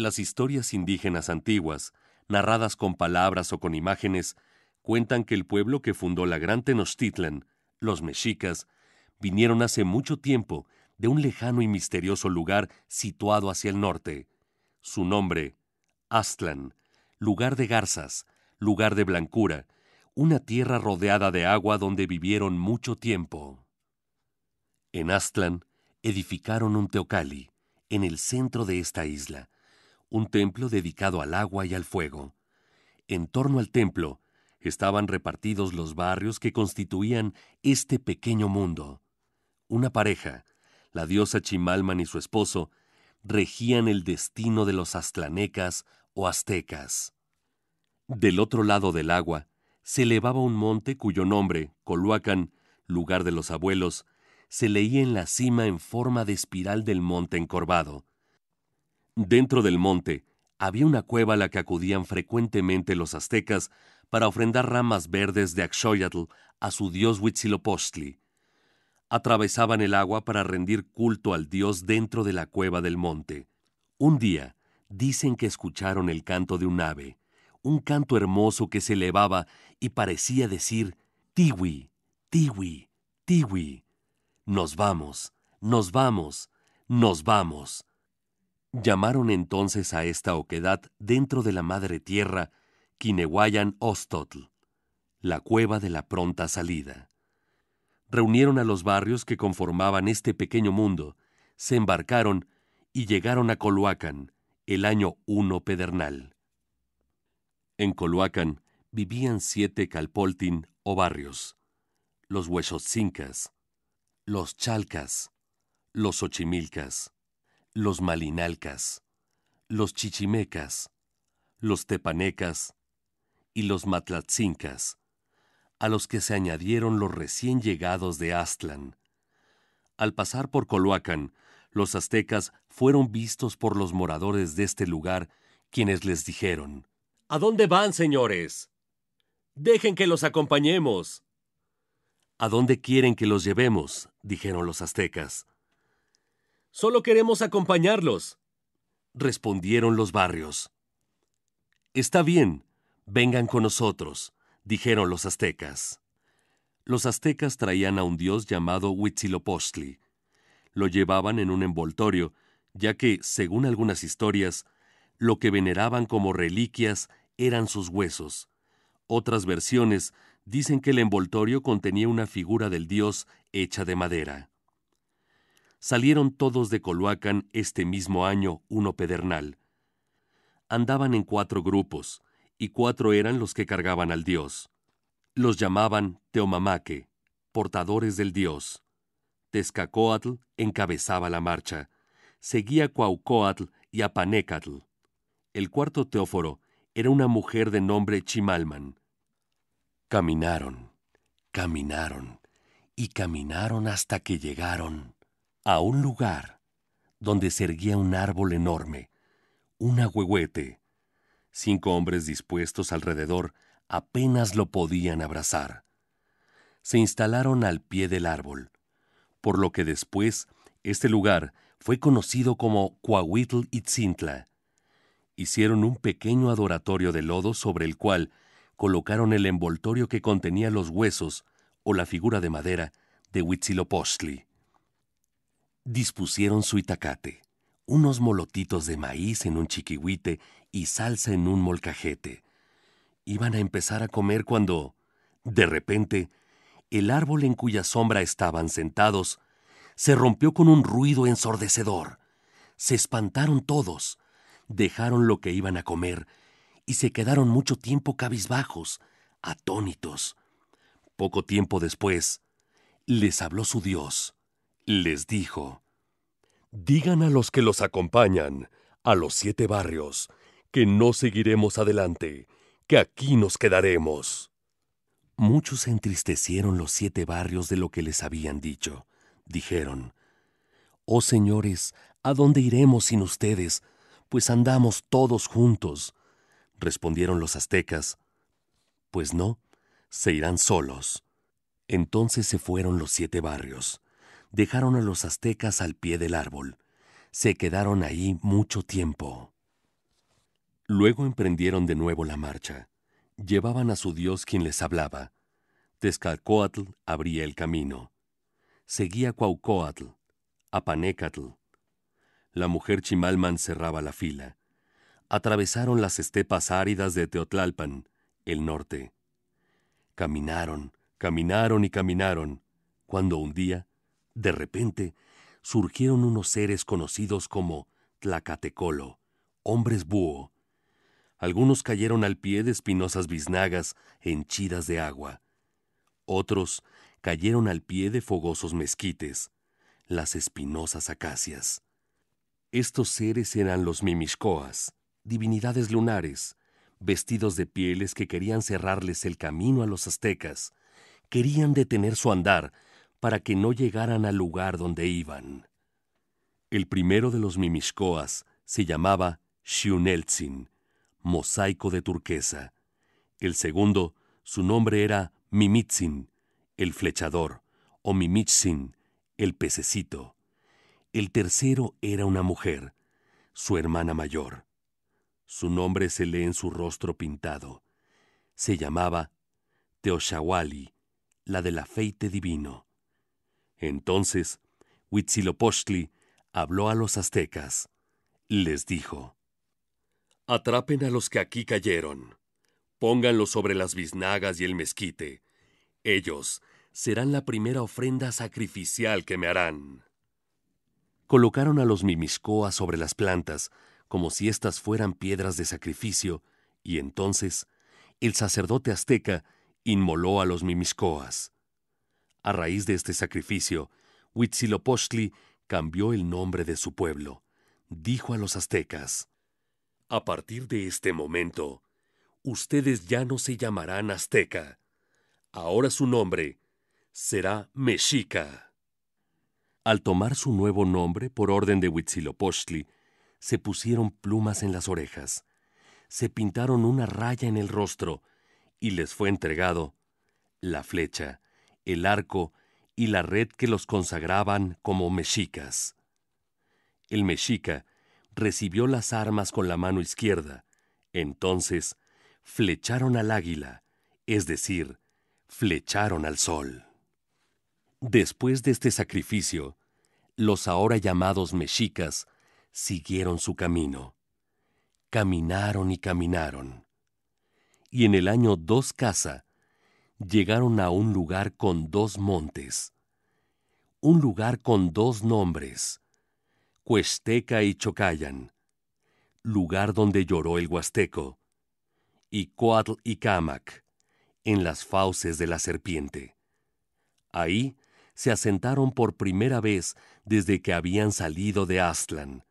Las historias indígenas antiguas, narradas con palabras o con imágenes, cuentan que el pueblo que fundó la gran Tenochtitlan, los mexicas, vinieron hace mucho tiempo de un lejano y misterioso lugar situado hacia el norte. Su nombre, Aztlán, lugar de garzas, lugar de blancura, una tierra rodeada de agua donde vivieron mucho tiempo. En Aztlán edificaron un teocali, en el centro de esta isla, un templo dedicado al agua y al fuego. En torno al templo estaban repartidos los barrios que constituían este pequeño mundo. Una pareja, la diosa Chimalman y su esposo, regían el destino de los aztlanecas o aztecas. Del otro lado del agua se elevaba un monte cuyo nombre, Coluacan, lugar de los abuelos, se leía en la cima en forma de espiral del monte encorvado, Dentro del monte había una cueva a la que acudían frecuentemente los aztecas para ofrendar ramas verdes de Axoyatl a su dios Huitzilopochtli. Atravesaban el agua para rendir culto al dios dentro de la cueva del monte. Un día, dicen que escucharon el canto de un ave, un canto hermoso que se elevaba y parecía decir, Tiwi, Tiwi, Tiwi. Nos vamos, nos vamos, nos vamos. Llamaron entonces a esta oquedad dentro de la madre tierra Kinehuayan Ostotl, la cueva de la pronta salida. Reunieron a los barrios que conformaban este pequeño mundo, se embarcaron y llegaron a Coloacan, el año 1 Pedernal. En Coloacan vivían siete calpoltin o barrios: los huesotzincas, los chalcas, los ochimilcas, los malinalcas, los chichimecas, los tepanecas y los matlatzincas, a los que se añadieron los recién llegados de Aztlán. Al pasar por Coloacan, los aztecas fueron vistos por los moradores de este lugar, quienes les dijeron, ¿A dónde van, señores? Dejen que los acompañemos. ¿A dónde quieren que los llevemos? dijeron los aztecas. Solo queremos acompañarlos, respondieron los barrios. Está bien, vengan con nosotros, dijeron los aztecas. Los aztecas traían a un dios llamado Huitzilopochtli. Lo llevaban en un envoltorio, ya que, según algunas historias, lo que veneraban como reliquias eran sus huesos. Otras versiones dicen que el envoltorio contenía una figura del dios hecha de madera salieron todos de Coloacan este mismo año uno pedernal. Andaban en cuatro grupos, y cuatro eran los que cargaban al dios. Los llamaban Teomamaque, portadores del dios. Tezcacoatl encabezaba la marcha. Seguía Cuaucoatl y Apanecatl. El cuarto Teóforo era una mujer de nombre Chimalman. Caminaron, caminaron y caminaron hasta que llegaron a un lugar donde se erguía un árbol enorme, un agüehuete. Cinco hombres dispuestos alrededor apenas lo podían abrazar. Se instalaron al pie del árbol, por lo que después este lugar fue conocido como Coahuitl Itzintla. Hicieron un pequeño adoratorio de lodo sobre el cual colocaron el envoltorio que contenía los huesos o la figura de madera de Huitzilopochtli. Dispusieron su itacate, unos molotitos de maíz en un chiquihuite y salsa en un molcajete. Iban a empezar a comer cuando, de repente, el árbol en cuya sombra estaban sentados se rompió con un ruido ensordecedor. Se espantaron todos, dejaron lo que iban a comer y se quedaron mucho tiempo cabizbajos, atónitos. Poco tiempo después, les habló su Dios les dijo, Digan a los que los acompañan, a los siete barrios, que no seguiremos adelante, que aquí nos quedaremos. Muchos se entristecieron los siete barrios de lo que les habían dicho. Dijeron, Oh señores, ¿a dónde iremos sin ustedes? Pues andamos todos juntos. Respondieron los aztecas, Pues no, se irán solos. Entonces se fueron los siete barrios dejaron a los aztecas al pie del árbol. Se quedaron ahí mucho tiempo. Luego emprendieron de nuevo la marcha. Llevaban a su Dios quien les hablaba. Tezcalcoatl abría el camino. Seguía Cuaucoatl, Apanecatl. La mujer Chimalman cerraba la fila. Atravesaron las estepas áridas de Teotlalpan, el norte. Caminaron, caminaron y caminaron, cuando un día de repente, surgieron unos seres conocidos como Tlacatecolo, hombres búho. Algunos cayeron al pie de espinosas biznagas henchidas de agua. Otros cayeron al pie de fogosos mezquites, las espinosas acacias. Estos seres eran los mimiscoas, divinidades lunares, vestidos de pieles que querían cerrarles el camino a los aztecas, querían detener su andar para que no llegaran al lugar donde iban. El primero de los mimiscoas se llamaba Shuneltsin, mosaico de turquesa. El segundo, su nombre era Mimitsin, el flechador, o Mimitsin, el pececito. El tercero era una mujer, su hermana mayor. Su nombre se lee en su rostro pintado. Se llamaba Teoshawali, la del afeite divino. Entonces Huitzilopochtli habló a los aztecas. Les dijo: Atrapen a los que aquí cayeron. Pónganlos sobre las biznagas y el mezquite. Ellos serán la primera ofrenda sacrificial que me harán. Colocaron a los mimiscoas sobre las plantas, como si estas fueran piedras de sacrificio, y entonces el sacerdote azteca inmoló a los mimiscoas. A raíz de este sacrificio, Huitzilopochtli cambió el nombre de su pueblo. Dijo a los aztecas: A partir de este momento, ustedes ya no se llamarán azteca. Ahora su nombre será mexica. Al tomar su nuevo nombre por orden de Huitzilopochtli, se pusieron plumas en las orejas, se pintaron una raya en el rostro y les fue entregado la flecha el arco y la red que los consagraban como mexicas. El mexica recibió las armas con la mano izquierda, entonces flecharon al águila, es decir, flecharon al sol. Después de este sacrificio, los ahora llamados mexicas siguieron su camino. Caminaron y caminaron. Y en el año dos Casa llegaron a un lugar con dos montes, un lugar con dos nombres, Cuesteca y Chocayan, lugar donde lloró el huasteco, y Coatl y Camac, en las fauces de la serpiente. Ahí se asentaron por primera vez desde que habían salido de Aztlán.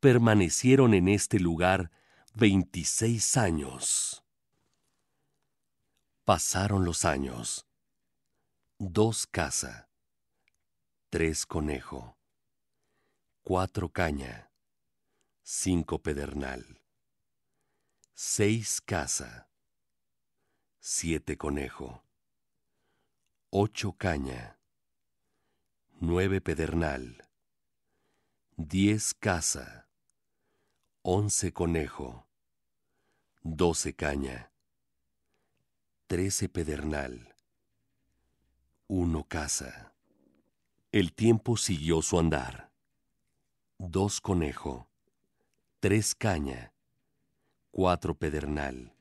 Permanecieron en este lugar veintiséis años. Pasaron los años. Dos casa, tres conejo, cuatro caña, cinco pedernal, seis casa, siete conejo, ocho caña, nueve pedernal, diez casa, once conejo, doce caña, trece Pedernal. Uno Casa. El tiempo siguió su andar. Dos Conejo. Tres Caña. Cuatro Pedernal.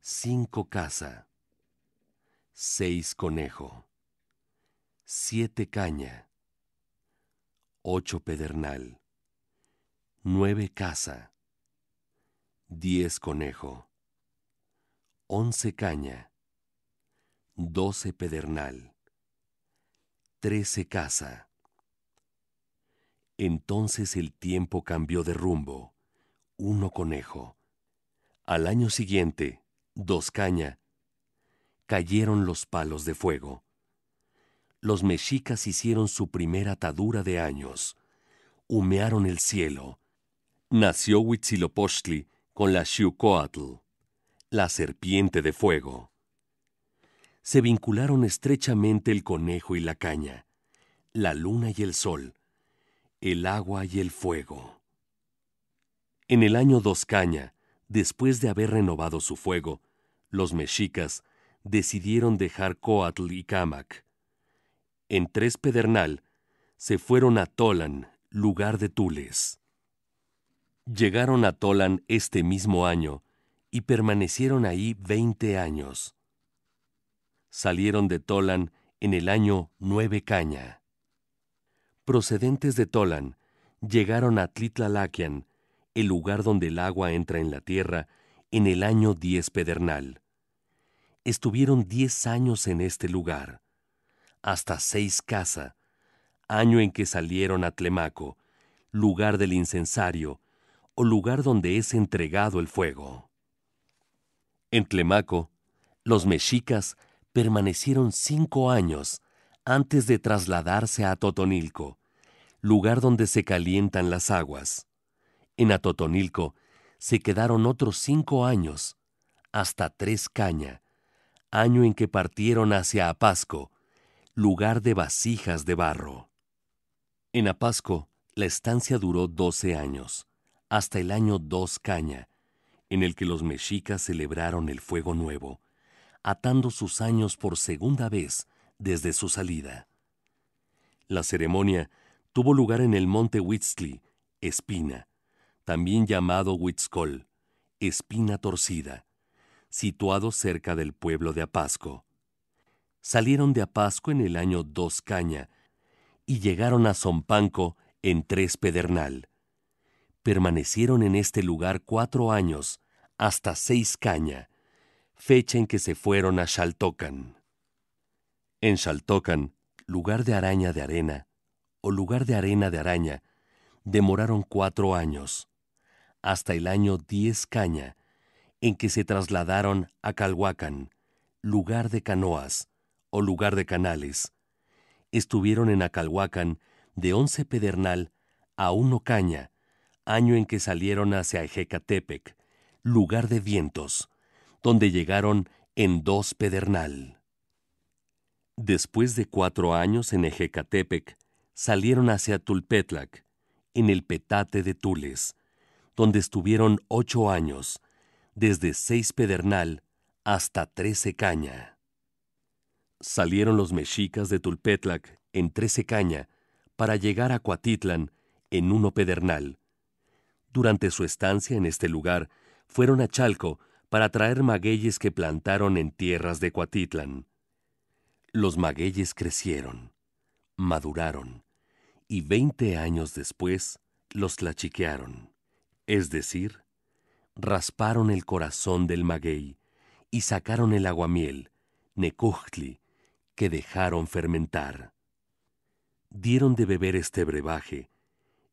Cinco Casa. Seis Conejo. Siete Caña. Ocho Pedernal. Nueve Casa. Diez Conejo. 11 caña, 12 pedernal, trece casa. Entonces el tiempo cambió de rumbo, uno conejo. Al año siguiente, dos caña, cayeron los palos de fuego. Los mexicas hicieron su primera atadura de años, humearon el cielo. Nació Huitzilopochtli con la Xiucoatl la serpiente de fuego. Se vincularon estrechamente el conejo y la caña, la luna y el sol, el agua y el fuego. En el año dos caña, después de haber renovado su fuego, los mexicas decidieron dejar Coatl y Camac. En Tres Pedernal se fueron a Tolan, lugar de Tules. Llegaron a Tolan este mismo año y permanecieron ahí veinte años. Salieron de Tolan en el año nueve caña. Procedentes de Tolan, llegaron a Tlitlalaquian, el lugar donde el agua entra en la tierra, en el año diez pedernal. Estuvieron diez años en este lugar, hasta seis casa, año en que salieron a Tlemaco, lugar del incensario, o lugar donde es entregado el fuego. En Tlemaco, los mexicas permanecieron cinco años antes de trasladarse a Totonilco, lugar donde se calientan las aguas. En Atotonilco se quedaron otros cinco años, hasta tres caña, año en que partieron hacia Apasco, lugar de vasijas de barro. En Apasco, la estancia duró doce años, hasta el año dos caña, en el que los mexicas celebraron el fuego nuevo, atando sus años por segunda vez desde su salida. La ceremonia tuvo lugar en el monte Huitzli, Espina, también llamado Huitzcol, Espina Torcida, situado cerca del pueblo de Apasco. Salieron de Apasco en el año 2 Caña y llegaron a Zompanco en 3 Pedernal. Permanecieron en este lugar cuatro años hasta seis caña, fecha en que se fueron a Xaltocan. En Xaltocan, lugar de araña de arena, o lugar de arena de araña, demoraron cuatro años, hasta el año diez caña, en que se trasladaron a Calhuacan, lugar de canoas, o lugar de canales. Estuvieron en Acalhuacan de once pedernal a uno caña, año en que salieron hacia Ejecatepec, lugar de vientos, donde llegaron en dos pedernal. Después de cuatro años en Ejecatepec, salieron hacia Tulpetlac, en el petate de Tules, donde estuvieron ocho años, desde seis pedernal hasta trece caña. Salieron los mexicas de Tulpetlac en trece caña para llegar a Cuatitlán en uno pedernal. Durante su estancia en este lugar, fueron a Chalco para traer magueyes que plantaron en tierras de Coatitlán. Los magueyes crecieron, maduraron, y veinte años después los tlachiquearon, es decir, rasparon el corazón del maguey y sacaron el aguamiel, nekuchtli, que dejaron fermentar. Dieron de beber este brebaje,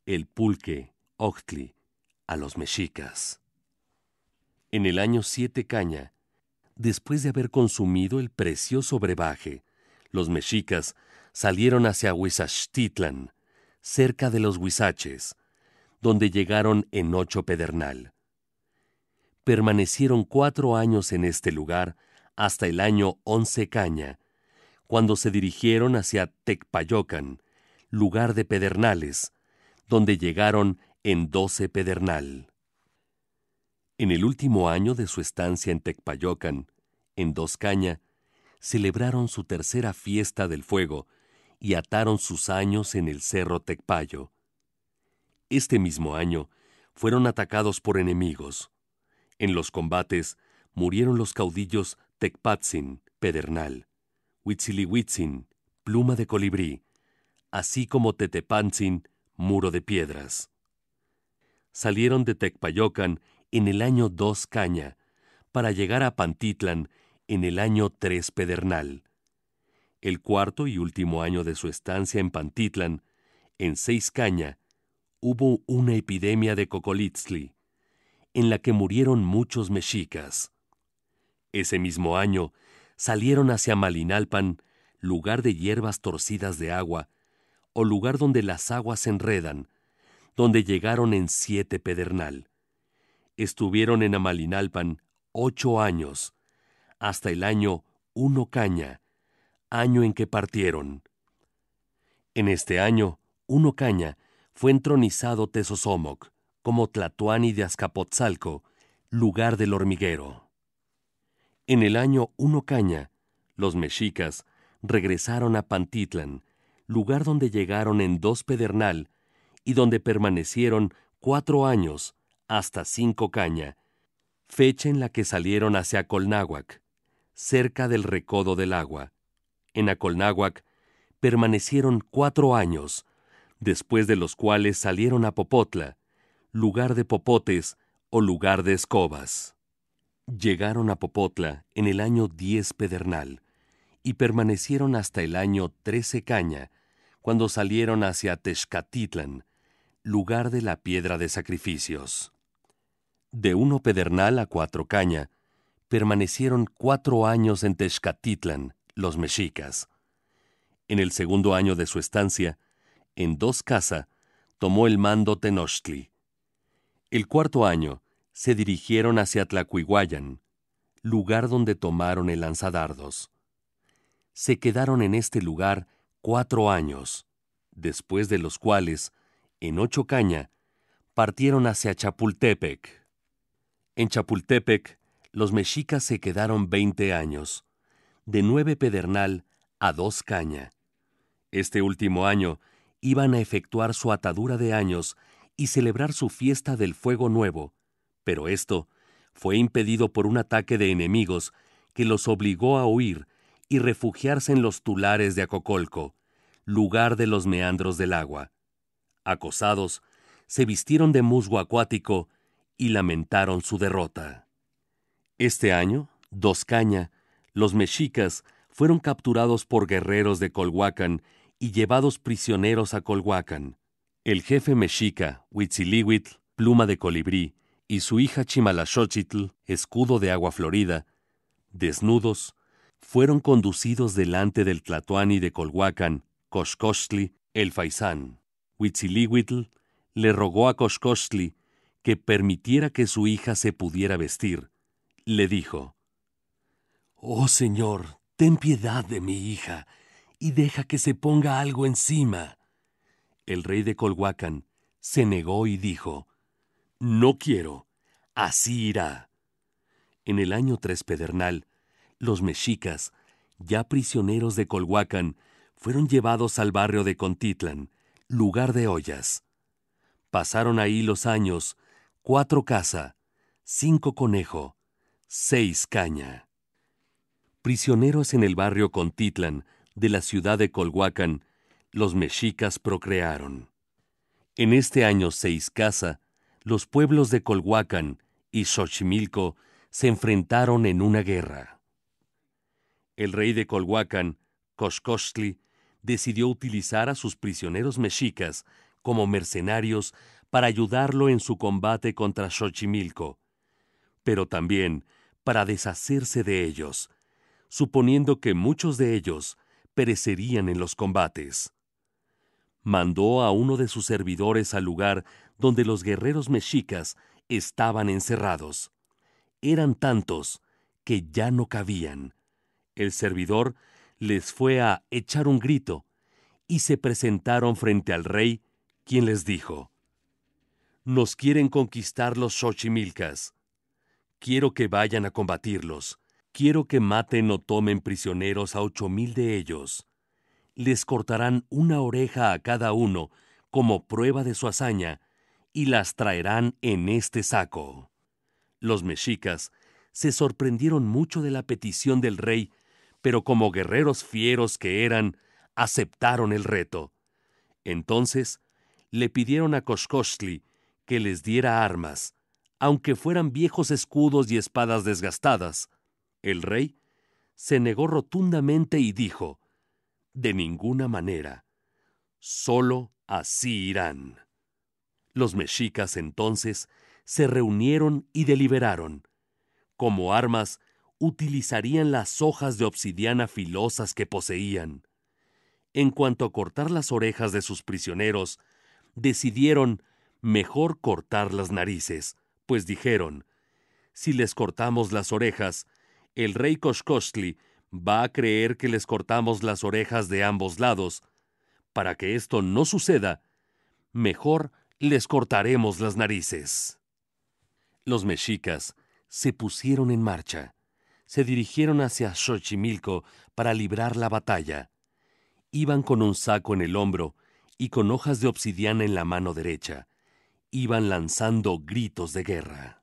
el pulque, octli, a los mexicas en el año 7 Caña, después de haber consumido el precioso brebaje, los mexicas salieron hacia Huizachtitlan, cerca de los Huizaches, donde llegaron en 8 pedernal. Permanecieron cuatro años en este lugar hasta el año 11 Caña, cuando se dirigieron hacia Tecpayocan, lugar de pedernales, donde llegaron en doce pedernal. En el último año de su estancia en Tecpayocan, en Doscaña, celebraron su tercera fiesta del fuego y ataron sus años en el cerro Tecpayo. Este mismo año fueron atacados por enemigos. En los combates murieron los caudillos Tecpatzin, Pedernal, Huitzilihuitzin, Pluma de Colibrí, así como Tetepanzin, Muro de Piedras. Salieron de Tecpayocan en el año 2 Caña, para llegar a Pantitlán en el año 3 Pedernal. El cuarto y último año de su estancia en Pantitlán, en 6 Caña, hubo una epidemia de cocolitzli, en la que murieron muchos mexicas. Ese mismo año salieron hacia Malinalpan, lugar de hierbas torcidas de agua, o lugar donde las aguas se enredan, donde llegaron en siete pedernal estuvieron en Amalinalpan ocho años, hasta el año Uno Caña, año en que partieron. En este año, Uno Caña fue entronizado Tesosomoc, como Tlatuani de Azcapotzalco, lugar del hormiguero. En el año Uno Caña, los mexicas regresaron a Pantitlan, lugar donde llegaron en dos pedernal y donde permanecieron cuatro años hasta Cinco Caña, fecha en la que salieron hacia Colnáhuac, cerca del recodo del agua. En Acolnáhuac permanecieron cuatro años, después de los cuales salieron a Popotla, lugar de popotes o lugar de escobas. Llegaron a Popotla en el año diez Pedernal y permanecieron hasta el año trece Caña, cuando salieron hacia Texcatitlan, lugar de la piedra de sacrificios de uno pedernal a cuatro caña, permanecieron cuatro años en Texcatitlán, los mexicas. En el segundo año de su estancia, en dos casa, tomó el mando Tenochtli. El cuarto año, se dirigieron hacia Tlacuiguayan, lugar donde tomaron el lanzadardos. Se quedaron en este lugar cuatro años, después de los cuales, en Ocho Caña, partieron hacia Chapultepec. En Chapultepec, los mexicas se quedaron veinte años, de nueve pedernal a dos caña. Este último año iban a efectuar su atadura de años y celebrar su fiesta del fuego nuevo, pero esto fue impedido por un ataque de enemigos que los obligó a huir y refugiarse en los tulares de Acocolco, lugar de los meandros del agua. Acosados, se vistieron de musgo acuático y lamentaron su derrota. Este año, Dos Caña, los mexicas fueron capturados por guerreros de Colhuacan y llevados prisioneros a Colhuacan. El jefe mexica, Huitzilihuitl, pluma de colibrí, y su hija Chimalashochitl, escudo de agua florida, desnudos, fueron conducidos delante del Tlatoani de Colhuacan, Coscostli, el faisán. Huitzilihuitl le rogó a Coscostli que permitiera que su hija se pudiera vestir, le dijo, Oh Señor, ten piedad de mi hija, y deja que se ponga algo encima. El rey de Colhuacan se negó y dijo, No quiero, así irá. En el año tres pedernal, los mexicas, ya prisioneros de Colhuacan, fueron llevados al barrio de Contitlan, lugar de ollas. Pasaron ahí los años Cuatro caza, cinco conejo, seis caña. Prisioneros en el barrio Contitlan de la ciudad de Colhuacan, los mexicas procrearon. En este año seis casa los pueblos de Colhuacan y Xochimilco se enfrentaron en una guerra. El rey de Colhuacan, Coscostli, decidió utilizar a sus prisioneros mexicas como mercenarios para ayudarlo en su combate contra Xochimilco, pero también para deshacerse de ellos, suponiendo que muchos de ellos perecerían en los combates. Mandó a uno de sus servidores al lugar donde los guerreros mexicas estaban encerrados. Eran tantos que ya no cabían. El servidor les fue a echar un grito y se presentaron frente al rey, quien les dijo, nos quieren conquistar los Xochimilcas. Quiero que vayan a combatirlos. Quiero que maten o tomen prisioneros a ocho mil de ellos. Les cortarán una oreja a cada uno como prueba de su hazaña y las traerán en este saco. Los mexicas se sorprendieron mucho de la petición del rey, pero como guerreros fieros que eran, aceptaron el reto. Entonces le pidieron a Koshkoshli que les diera armas, aunque fueran viejos escudos y espadas desgastadas. El rey se negó rotundamente y dijo, De ninguna manera, solo así irán. Los mexicas entonces se reunieron y deliberaron. Como armas, utilizarían las hojas de obsidiana filosas que poseían. En cuanto a cortar las orejas de sus prisioneros, decidieron mejor cortar las narices, pues dijeron, si les cortamos las orejas, el rey Koshkoshli va a creer que les cortamos las orejas de ambos lados. Para que esto no suceda, mejor les cortaremos las narices. Los mexicas se pusieron en marcha. Se dirigieron hacia Xochimilco para librar la batalla. Iban con un saco en el hombro y con hojas de obsidiana en la mano derecha, iban lanzando gritos de guerra.